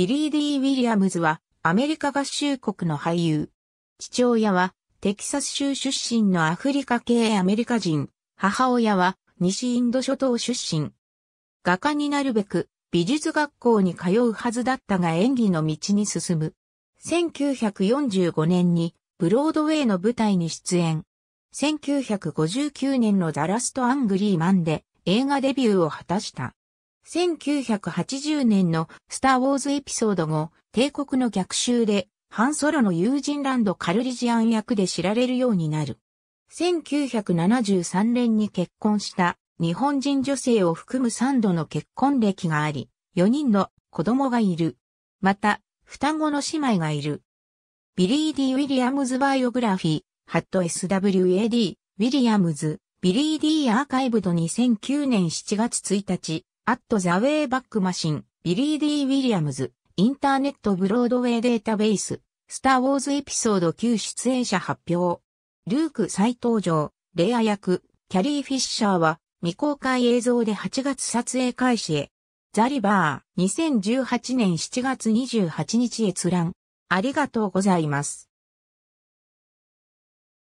ビリー・ディー・ウィリアムズはアメリカ合衆国の俳優。父親はテキサス州出身のアフリカ系アメリカ人、母親は西インド諸島出身。画家になるべく美術学校に通うはずだったが演技の道に進む。1945年にブロードウェイの舞台に出演。1959年のダラスト・アングリーマンで映画デビューを果たした。1980年のスター・ウォーズエピソード後、帝国の逆襲で、ハンソロの友人ランド・カルリジアン役で知られるようになる。1973年に結婚した日本人女性を含む3度の結婚歴があり、4人の子供がいる。また、双子の姉妹がいる。ビリー・ディ・ウィリアムズ・バイオグラフィー、ハット SWAD、ウィリアムズ、ビリー・ディ・アーカイブド2009年7月1日、アット・ザ・ウェイ・バック・マシン、ビリー・ディ・ウィリアムズ、インターネット・ブロードウェイ・データベース、スター・ウォーズ・エピソード9出演者発表。ルーク再登場、レア役、キャリー・フィッシャーは、未公開映像で8月撮影開始へ。ザ・リバー、2018年7月28日閲覧。ありがとうございます。